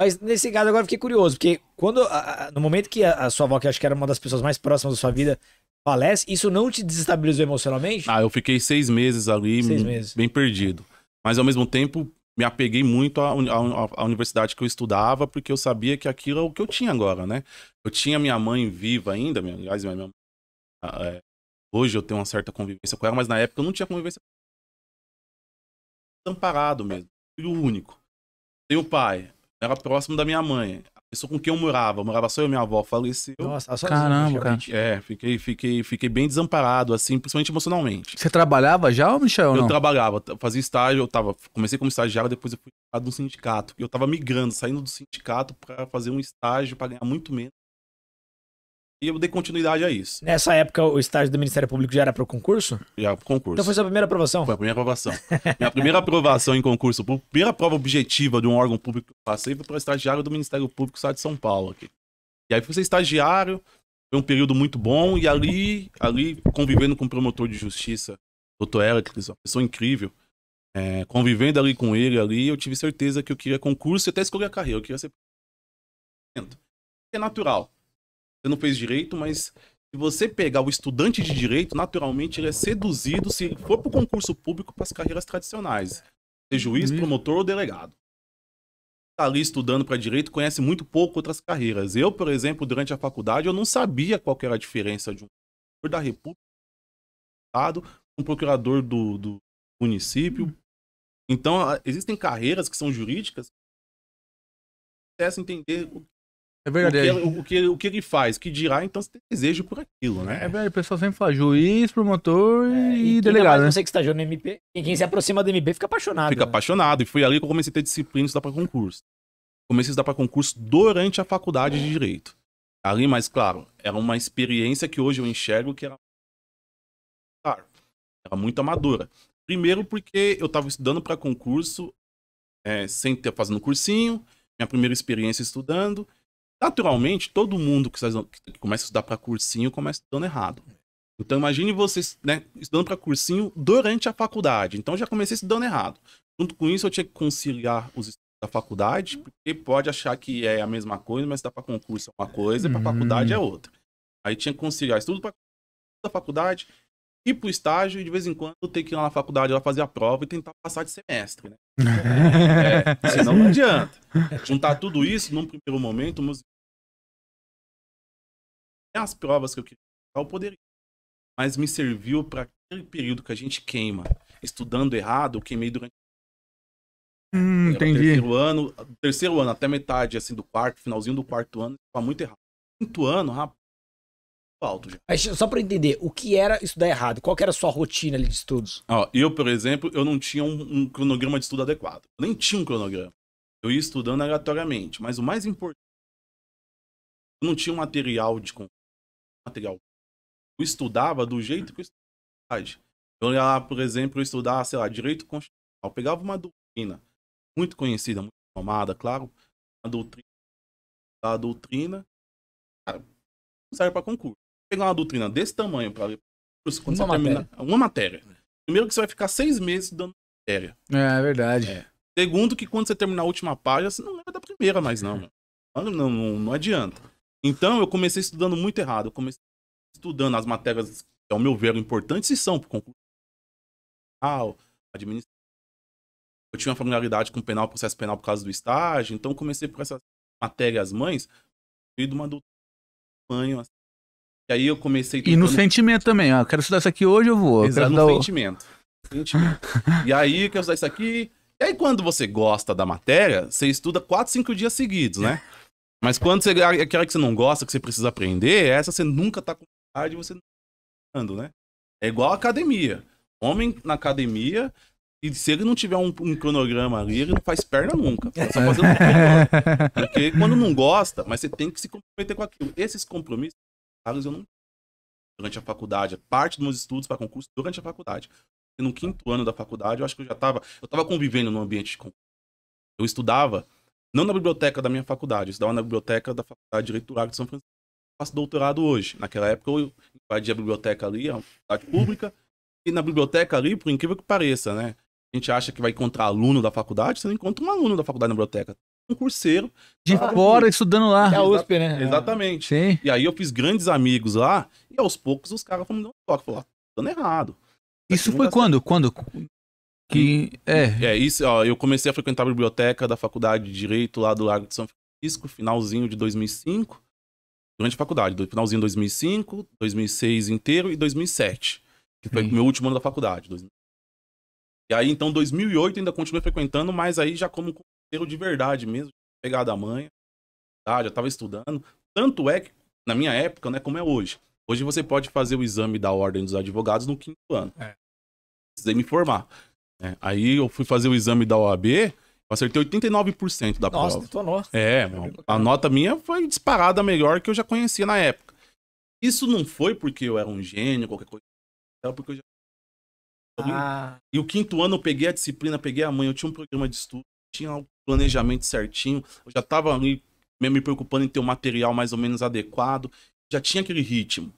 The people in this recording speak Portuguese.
Mas nesse caso agora fiquei curioso, porque quando a, a, no momento que a, a, sua avó, que acho que era uma das pessoas mais próximas da sua vida, falece, isso não te desestabilizou emocionalmente? Ah, eu fiquei seis meses ali, seis hum, meses. bem perdido. Mas ao mesmo tempo, me apeguei muito à, à, à, universidade que eu estudava, porque eu sabia que aquilo é o que eu tinha agora, né? Eu tinha minha mãe viva ainda, minha, aliás, minha, ah, é, hoje eu tenho uma certa convivência com ela, mas na época eu não tinha convivência amparado mesmo, filho único. Tenho pai, era próximo da minha mãe. A pessoa com quem eu morava, eu morava só eu e minha avó, faleceu. Nossa, só caramba, cara. É, fiquei, fiquei, fiquei bem desamparado, assim, principalmente emocionalmente. Você trabalhava já, Michel? Eu não? trabalhava, fazia estágio, eu tava, comecei como estagiário, depois eu fui de um sindicato. Eu tava migrando, saindo do sindicato para fazer um estágio para ganhar muito menos e eu dei continuidade a isso. Nessa época, o estágio do Ministério Público já era para o concurso? Já para o concurso. Então foi sua primeira aprovação? Foi a primeira aprovação. Minha primeira aprovação em concurso, a primeira prova objetiva de um órgão público que eu passei foi para estagiário do Ministério Público do Estado de São Paulo. Aqui. E aí fui ser estagiário, foi um período muito bom, e ali, ali convivendo com o promotor de justiça, doutor é uma pessoa incrível, é, convivendo ali com ele, ali, eu tive certeza que eu queria concurso e até escolher a carreira, eu queria ser... É natural você não fez direito, mas se você pegar o estudante de direito, naturalmente ele é seduzido, se for para o concurso público, para as carreiras tradicionais. Ser juiz, uhum. promotor ou delegado. Está ali estudando para direito, conhece muito pouco outras carreiras. Eu, por exemplo, durante a faculdade, eu não sabia qual era a diferença de um procurador da República, um procurador do, do município. Uhum. Então, existem carreiras que são jurídicas que entender o que é verdade. O que, é. É, o, que, o que ele faz, que dirá, então você tem desejo por aquilo, né? É verdade, o pessoal sempre fala juiz, promotor é, e, e delegado. Né? Você que estagiou no MP, quem se aproxima do MP fica apaixonado. Fica né? apaixonado. E foi ali que eu comecei a ter disciplina e estudar para concurso. Comecei a estudar para concurso durante a faculdade é. de Direito. Ali, mas claro, era uma experiência que hoje eu enxergo que era. era muito amadora. Primeiro, porque eu estava estudando para concurso, é, sem ter fazendo cursinho, minha primeira experiência estudando Naturalmente, todo mundo que, começa a estudar para cursinho começa estudando errado. Então imagine vocês né, estudando para cursinho durante a faculdade. Então já comecei estudando errado. Junto com isso, eu tinha que conciliar os estudos da faculdade, porque pode achar que é a mesma coisa, mas dá para concurso é uma coisa e para faculdade é hum. outra. Aí tinha que conciliar estudo para da faculdade ir pro estágio e de vez em quando ter que ir lá na faculdade lá fazer a prova e tentar passar de semestre, né? é, senão não adianta. Juntar tudo isso num primeiro momento, é As provas que eu queria, eu poderia. Mas me serviu para aquele período que a gente queima estudando errado, eu queimei durante Hum, entendi. Terceiro ano, terceiro ano até metade assim do quarto, finalzinho do quarto ano, tá muito errado. Quinto ano, rapaz, alto. Já. Mas só para entender, o que era estudar errado? Qual era a sua rotina ali de estudos? Ó, eu, por exemplo, eu não tinha um, um cronograma de estudo adequado. Eu nem tinha um cronograma. Eu ia estudando aleatoriamente, mas o mais importante, eu não tinha um material de material. Eu estudava do jeito que eu estudava. Eu ia lá, por exemplo, eu estudava, sei lá, direito constitucional. Eu pegava uma doutrina muito conhecida, muito tomada, claro, a doutrina, a doutrina, cara, não serve para concurso pegar uma doutrina desse tamanho para ler quando uma você matéria. terminar uma matéria. Primeiro que você vai ficar seis meses dando matéria. É, é verdade. É. Segundo que quando você terminar a última página, você não lembra da primeira mais não. Não, não, não adianta. Então eu comecei estudando muito errado. Eu comecei estudando as matérias que, ao meu ver, importantes e são para concurso. Ah, administração. Eu tinha uma familiaridade com penal, processo penal por causa do estágio, então comecei por essas matérias mães, e de uma doutrina, assim, e aí eu comecei. Tentando... E no sentimento também, ah, quero estudar isso aqui hoje, eu vou. Eu Exato, no o... sentimento. e aí, quero estudar isso aqui. E aí, quando você gosta da matéria, você estuda 4, 5 dias seguidos, né? Mas quando você ah, aquela que você não gosta, que você precisa aprender, essa você nunca tá com vontade, você não tá né? É igual academia. Homem na academia, e se ele não tiver um, um, cronograma ali, ele não faz perna nunca. Só fazendo um Porque quando não gosta, mas você tem que se comprometer com aquilo. Esses compromissos pagas eu não durante a faculdade, parte dos meus estudos para concurso durante a faculdade. E no quinto ano da faculdade, eu acho que eu já estava, eu estava convivendo no ambiente de concurso. Eu estudava não na biblioteca da minha faculdade, eu estudava na biblioteca da Faculdade de Direito do Lago de São Francisco. Eu faço doutorado hoje. Naquela época eu invadi a biblioteca ali, é a faculdade pública, e na biblioteca ali, por incrível que pareça, né? A gente acha que vai encontrar aluno da faculdade, você não encontra um aluno da faculdade na biblioteca concurseiro. De ah, fora, estudando lá. Na USP, né? É. Exatamente. Sim. E aí eu fiz grandes amigos lá, e aos poucos os caras foram me dando um toque. Falaram, ah, dando errado. Tá isso foi quando? Quando? Que. Hum. É. É, isso, ó, eu comecei a frequentar a biblioteca da faculdade de Direito lá do Lago de São Francisco, finalzinho de 2005. Durante a faculdade, finalzinho de 2005, 2006 inteiro e 2007, que foi o meu último ano da faculdade. E aí, então, 2008 ainda continuei frequentando, mas aí já como terror de verdade mesmo, pegar da manha. Tá? Já tava estudando. Tanto é que, na minha época, né, como é hoje. Hoje você pode fazer o exame da ordem dos advogados no quinto ano. É. Precisei me formar. É, aí eu fui fazer o exame da OAB, acertei 89% da nossa, prova. Nossa, É, a nota minha foi disparada melhor que eu já conhecia na época. Isso não foi porque eu era um gênio, qualquer coisa. Era é porque eu já... Ah. E o quinto ano eu peguei a disciplina, peguei a mãe, eu tinha um programa de estudo, tinha algo planejamento certinho. Eu já estava ali mesmo me preocupando em ter um material mais ou menos adequado. Já tinha aquele ritmo.